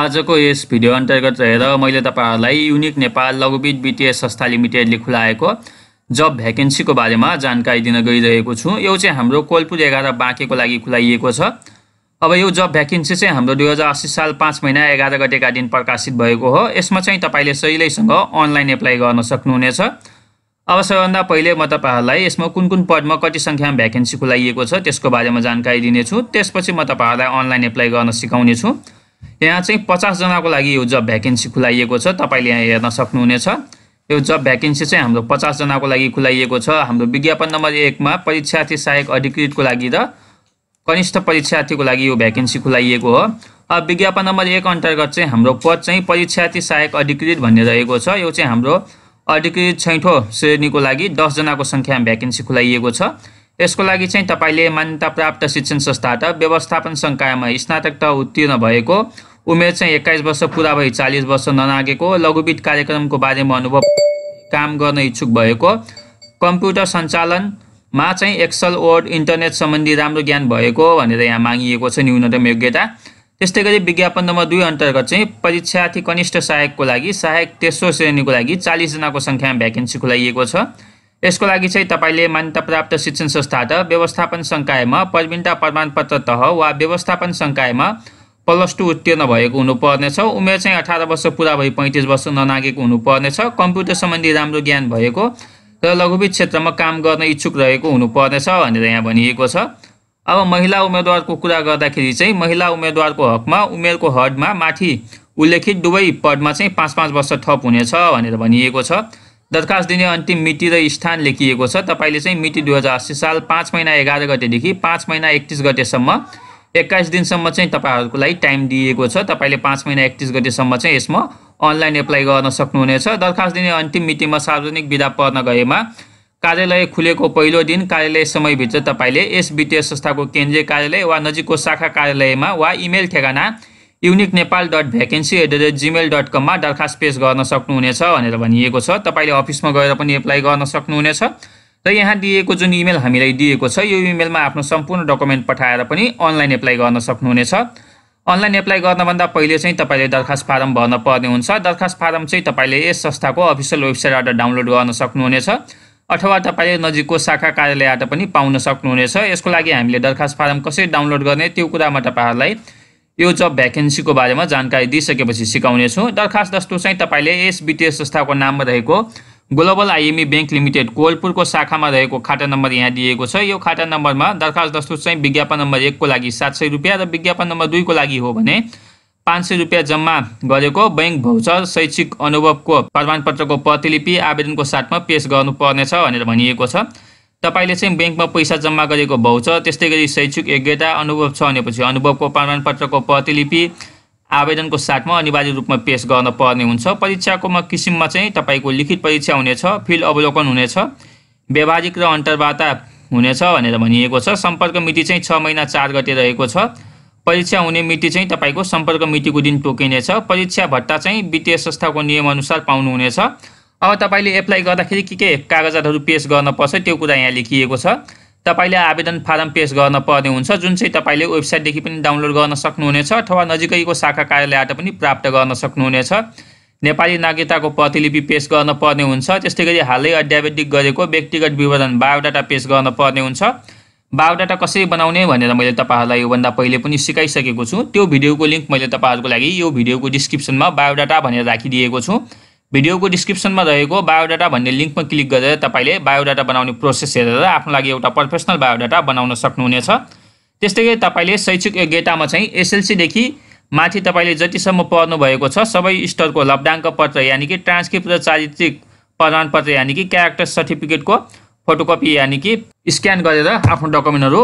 आजको यस भिडियो अन्तर्गत रहेर मैले तपाईँहरूलाई युनिक नेपाल लघुवित वित्तीय संस्था लिमिटेडले खुलाएको जब भ्याकेन्सीको बारेमा जानकारी दिन गइरहेको छु यो चाहिँ हाम्रो कोलपुर एघार बाँकेको लागि खुलाइएको छ अब यो जब भ्याकेन्सी चाहिँ हाम्रो दुई हजार अस्सी साल पाँच महिना एघार गतेका दिन प्रकाशित भएको हो यसमा चाहिँ तपाईँले सहिलैसँग अनलाइन एप्लाई गर्न सक्नुहुनेछ अब सबैभन्दा पहिले म तपाईँहरूलाई यसमा कुन कुन पदमा कति सङ्ख्यामा भ्याकेन्सी खुलाइएको छ त्यसको बारेमा जानकारी दिनेछु त्यसपछि म तपाईँहरूलाई अनलाइन एप्लाई गर्न सिकाउनेछु यहाँ चाहिँ पचासजनाको लागि यो जब भ्याकेन्सी खुलाइएको छ तपाईँले यहाँ हेर्न सक्नुहुनेछ यो जब भ्याकेन्सी चाहिँ हाम्रो पचासजनाको लागि खुलाइएको छ हाम्रो विज्ञापन नम्बर एकमा परीक्षार्थी सहायक अधिकृतको लागि र कनिष्ठ परीक्षार्थीको लागि यो भ्याकेन्सी खुलाइएको हो अब विज्ञापन नम्बर एक अन्तर्गत चाहिँ हाम्रो पद चाहिँ परीक्षार्थी सहायक अधिकृत भन्ने रहेको छ यो चाहिँ हाम्रो अधिकृत छैठौँ श्रेणीको लागि दसजनाको सङ्ख्यामा भ्याकेन्सी खुलाइएको छ यसको लागि चाहिँ तपाईँले मान्यता प्राप्त शिक्षण संस्था र व्यवस्थापन सङ्कायमा स्नातक त उत्तीर्ण भएको उमेर चाहिँ एक्काइस वर्ष पुरा भई चालिस वर्ष ननागेको लघुवित्त कार्यक्रमको बारेमा अनुभव काम गर्न इच्छुक भएको कम्प्युटर सञ्चालनमा चाहिँ एक्सल वर्ड इन्टरनेट सम्बन्धी राम्रो ज्ञान भएको भनेर यहाँ मागिएको छ न्यूनतम योग्यता त्यस्तै गरी विज्ञापन नम्बर दुई अन्तर्गत चाहिँ परीक्षार्थी कनिष्ठ सहायकको लागि सहायक तेस्रो श्रेणीको लागि चालिसजनाको सङ्ख्यामा भ्याकेन्सी खुलाइएको छ यसको लागि चाहिँ तपाईँले प्राप्त शिक्षण संस्था र व्यवस्थापन सङ्कायमा प्रवीणता प्रमाणपत्र तह वा व्यवस्थापन सङ्कायमा प्लस टू उत्तीर्ण भएको हुनुपर्नेछ उमेर चाहिँ अठार वर्ष पुरा भई पैँतिस वर्ष ननागेको हुनुपर्नेछ कम्प्युटर सम्बन्धी राम्रो ज्ञान भएको र लघुवित क्षेत्रमा काम गर्न इच्छुक रहेको हुनुपर्नेछ भनेर यहाँ भनिएको छ अब महिला उम्मेदवारको कुरा गर्दाखेरि चाहिँ महिला उम्मेदवारको हकमा उमेरको हडमा माथि उल्लेखित दुवै पदमा चाहिँ पाँच पाँच वर्ष थप हुनेछ भनेर भनिएको छ दरखास्त दिने अन्तिम मिति र स्थान लेखिएको छ तपाईँले चाहिँ मिति दुई हजार अस्सी साल पाँच महिना एघार गतेदेखि पाँच महिना एकतिस गतेसम्म एक्काइस दिनसम्म चाहिँ तपाईँहरूको लागि टाइम दिएको छ तपाईँले पाँच महिना एकतिस गतिसम्म चाहिँ यसमा अनलाइन एप्लाई गर्न सक्नुहुनेछ दरखास्त दिने अन्तिम मितिमा सार्वजनिक विधा पर्न गएमा कार्यालय खुलेको पहिलो दिन कार्यालय समयभित्र तपाईँले यस वित्तीय संस्थाको केन्द्रीय कार्यालय वा नजिकको शाखा कार्यालयमा वा इमेल ठेगाना unique Nepal dot vacancy at the rate gmail dot कममा दरखास्त पेस गर्न सक्नुहुनेछ भनेर भनिएको छ तपाईँले अफिसमा गएर पनि एप्लाई गर्न सक्नुहुनेछ र यहाँ दिएको जुन इमेल हामीलाई दिएको छ यो इमेलमा आफ्नो सम्पूर्ण डकुमेन्ट पठाएर पनि अनलाइन एप्लाई गर्न सक्नुहुनेछ अनलाइन एप्लाई गर्नभन्दा पहिले चाहिँ तपाईँले दरखास्त फारम भर्न पर्ने हुन्छ दरखास्त फारम चाहिँ तपाईँले यस संस्थाको अफिसियल वेबसाइटबाट डाउनलोड गर्न सक्नुहुनेछ अथवा तपाईँले नजिकको शाखा कार्यालयबाट पनि पाउन सक्नुहुनेछ यसको लागि हामीले दरखास्त फारम कसरी डाउनलोड गर्ने त्यो कुरामा तपाईँहरूलाई यो जब भ्याकेन्सीको बारेमा जानकारी दिइसकेपछि सिकाउनेछौँ दरखास्त जस्तो चाहिँ तपाईँले यस वित्तीय संस्थाको नाममा रहेको ग्लोबल आइएमई ब्याङ्क लिमिटेड कोलपुरको शाखामा रहेको खाता नम्बर यहाँ दिएको छ यो खाता नम्बरमा दरखास्त दस्तुत चाहिँ विज्ञापन नम्बर एकको लागि सात सय रुपियाँ र विज्ञापन नम्बर दुईको लागि हो भने पाँच सय रुपियाँ जम्मा गरेको बैङ्क भौचर शैक्षिक अनुभवको प्रमाणपत्रको प्रतिलिपि आवेदनको साथमा पेस गर्नुपर्नेछ भनेर भनिएको छ तपाईँले चाहिँ ब्याङ्कमा पैसा जम्मा गरेको भौचर त्यस्तै गरी शैक्षिक योग्यता अनुभव छ भनेपछि अनुभवको प्रमाणपत्रको प्रतिलिपि आवेदनको साथमा अनिवार्य रूपमा पेस गर्न पर्ने हुन्छ परीक्षाकोमा किसिममा चाहिँ तपाईँको लिखित परीक्षा हुनेछ फिल्ड अवलोकन हुनेछ व्यावहारिक र अन्तर्वार्ता हुनेछ भनेर भनिएको छ सम्पर्क मिति चाहिँ छ महिना चार गते रहेको छ परीक्षा हुने मिति चाहिँ तपाईँको सम्पर्क मितिको दिन टोकिनेछ परीक्षा भत्ता चाहिँ वित्तीय संस्थाको नियमअनुसार पाउनुहुनेछ अब तपाईँले एप्लाई गर्दाखेरि के के कागजातहरू पेस गर्नुपर्छ त्यो कुरा यहाँ लेखिएको छ तपाईँले आवेदन फारम पेस गर्न पर्ने हुन्छ जुन चाहिँ तपाईँले वेबसाइटदेखि पनि डाउनलोड गर्न सक्नुहुनेछ अथवा नजिकैको शाखा कार्यालयबाट पनि प्राप्त गर्न सक्नुहुनेछ नेपाली नागरिकताको प्रतिलिपि पेस गर्न पर्ने हुन्छ त्यस्तै गरी हालै अध्यावेदिक गरेको व्यक्तिगत विवरण बायोडाटा पेस गर्न पर्ने हुन्छ बायोडाटा कसरी बनाउने भनेर मैले तपाईँहरूलाई योभन्दा पहिले पनि सिकाइसकेको छु त्यो भिडियोको लिङ्क मैले तपाईँहरूको लागि यो भिडियोको डिस्क्रिप्सनमा बायोडाटा भनेर राखिदिएको छु भिडियोको डिस्क्रिप्सनमा रहेको बायोडाटा भन्ने लिङ्कमा क्लिक गरेर तपाईँले बायोडाटा बनाउने प्रोसेस हेरेर आफ्नो लागि एउटा प्रोफेसनल बायोडाटा बनाउन सक्नुहुनेछ त्यस्तै गरी तपाईँले शैक्षिक योग्यतामा चाहिँ एसएलसीदेखि माथि तपाईँले जतिसम्म पढ्नुभएको छ सबै स्तरको लब्दाङ्क पत्र यानि कि ट्रान्सक्रिप्ट र चारित्रिक प्रमाणपत्र यानि कि क्यारेक्टर सर्टिफिकेटको फोटोकपी यानि कि स्क्यान गरेर आफ्नो डकुमेन्टहरू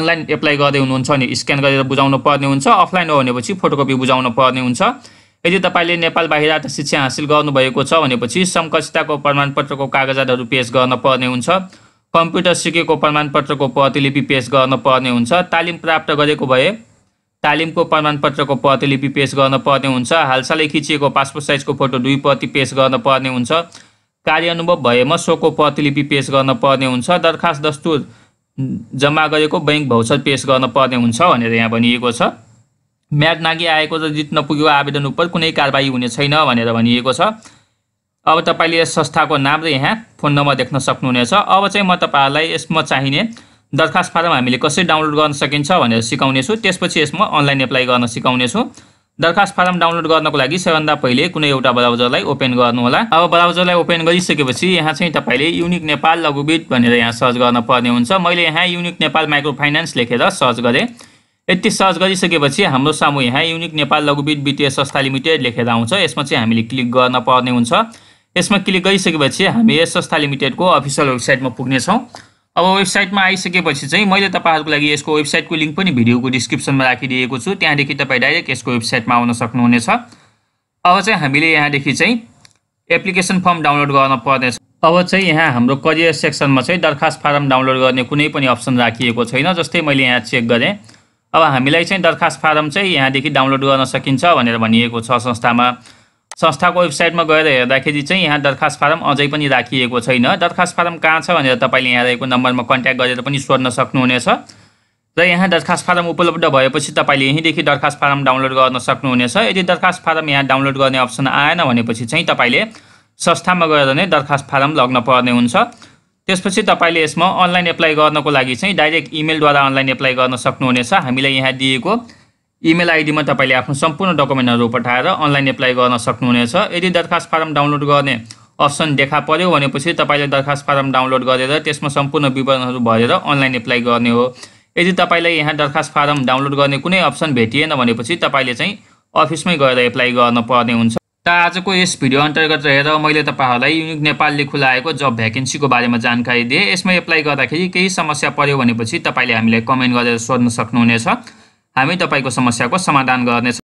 अनलाइन एप्लाई गर्दै हुनुहुन्छ अनि स्क्यान गरेर बुझाउनु पर्ने हुन्छ अफलाइन हो भनेपछि फोटोकपी बुझाउनु पर्ने हुन्छ यदि तपाईँले नेपाल बाहिरबाट शिक्षा हासिल गर्नुभएको छ भनेपछि समकक्षताको प्रमाणपत्रको कागजातहरू पेस गर्न पर्ने हुन्छ कम्प्युटर सिकेको प्रमाणपत्रको प्रतिलिपि पेस गर्न पर्ने हुन्छ तालिम प्राप्त गरेको भए तालिमको प्रमाणपत्रको प्रतिलिपि पेस गर्न पर्ने हुन्छ हालसालै खिचिएको पासपोर्ट साइजको फोटो दुई प्रति पेस गर्न पर्ने हुन्छ कार्यअनुभव भएमा सोको प्रतिलिपि पेस गर्न पर्ने हुन्छ दरखास्त दस्तुर जम्मा गरेको बैङ्क भौचर पेस गर्न पर्ने हुन्छ भनेर यहाँ भनिएको छ म्याच नागिआएको आएको र जित्न पुग्यो आवेदन उप कुनै कारवाही हुने छैन भनेर भनिएको छ अब तपाईँले यस संस्थाको नाम र यहाँ फोन नम्बर देख्न सक्नुहुनेछ अब चाहिँ म तपाईँहरूलाई यसमा चाहिने दरखास्त फारम हामीले कसरी डाउनलोड गर्न सकिन्छ भनेर सिकाउनेछु त्यसपछि यसमा अनलाइन एप्लाई गर्न सिकाउनेछु दरखास्त फारम डाउनलोड गर्नको लागि सबैभन्दा पहिले कुनै एउटा ब्राउजरलाई ओपन गर्नुहोला अब ब्राउजरलाई ओपन गरिसकेपछि यहाँ चाहिँ तपाईँले युनिक नेपाल लघुबिट भनेर यहाँ सर्च गर्न पर्ने हुन्छ मैले यहाँ युनिक नेपाल माइक्रो फाइनेन्स लेखेर सर्च गरेँ यति सर्च गरिसकेपछि हाम्रो सामु यहाँ युनिक नेपाल लघुविद वित्तीय संस्था लिमिटेड लेखेर आउँछ यसमा चाहिँ हामीले क्लिक गर्न पर्ने हुन्छ यसमा क्लिक गरिसकेपछि हामी यस संस्था लिमिटेडको अफिसियल वेबसाइटमा पुग्नेछौँ अब वेबसाइटमा आइसकेपछि चाहिँ मैले तपाईँहरूको लागि यसको वेबसाइटको लिङ्क पनि भिडियोको डिस्क्रिप्सनमा राखिदिएको छु त्यहाँदेखि तपाईँ डाइरेक्ट यसको वेबसाइटमा आउन सक्नुहुनेछ अब चाहिँ हामीले यहाँदेखि चाहिँ एप्लिकेसन फर्म डाउनलोड गर्न पर्नेछ अब चाहिँ यहाँ हाम्रो करियर सेक्सनमा चाहिँ दरखास्त फारम डाउनलोड गर्ने कुनै पनि अप्सन राखिएको छैन जस्तै मैले यहाँ चेक गरेँ अब हामीलाई चाहिँ दरखास्त फारम चाहिँ यहाँदेखि डाउनलोड गर्न सकिन्छ भनेर भनिएको छ संस्थामा संस्थाको वेबसाइटमा गएर हेर्दाखेरि चाहिँ यहाँ दरखास्त फारम अझै पनि राखिएको छैन दरखास्त फारम कहाँ छ भनेर तपाईँले यहाँ रहेको नम्बरमा कन्ट्याक्ट गरेर पनि सोध्न सक्नुहुनेछ र यहाँ दरखास्त फारम उपलब्ध भएपछि तपाईँले यहीँदेखि दरखास्त फारम डाउनलोड गर्न सक्नुहुनेछ यदि दरखास्त फारम यहाँ डाउनलोड गर्ने अप्सन आएन भनेपछि चाहिँ तपाईँले संस्थामा गएर नै दरखास्त फारम लग्न पर्ने हुन्छ त्यसपछि तपाईँले यसमा अनलाइन एप्लाई गर्नको लागि चाहिँ डाइरेक्ट इमेलद्वारा अनलाइन एप्लाई गर्न सक्नुहुनेछ हामीलाई यहाँ दिएको इमेल आइडीमा तपाईँले आफ्नो सम्पूर्ण डकुमेन्टहरू पठाएर अनलाइन एप्लाई गर्न सक्नुहुनेछ यदि दरखास्त फारम डाउनलोड गर्ने अप्सन देखा पऱ्यो भनेपछि तपाईँले दरखास्त फारम डाउनलोड गरेर त्यसमा सम्पूर्ण विवरणहरू भरेर अनलाइन एप्लाई गर्ने हो यदि तपाईँलाई यहाँ दरखास्त फारम डाउनलोड गर्ने कुनै अप्सन भेटिएन भनेपछि तपाईँले चाहिँ अफिसमै गएर एप्लाई गर्न पर्ने हुन्छ त आजको यस भिडियो अन्तर्गत रहेर मैले तपाईँहरूलाई युनिक नेपालले खुलाएको जब भ्याकेन्सीको बारेमा जानकारी दिएँ यसमा एप्लाई गर्दाखेरि केही समस्या पऱ्यो भनेपछि तपाईँले हामीलाई कमेन्ट गरेर सोध्न सक्नुहुनेछ हामी तपाईँको समस्याको समाधान गर्नेछौँ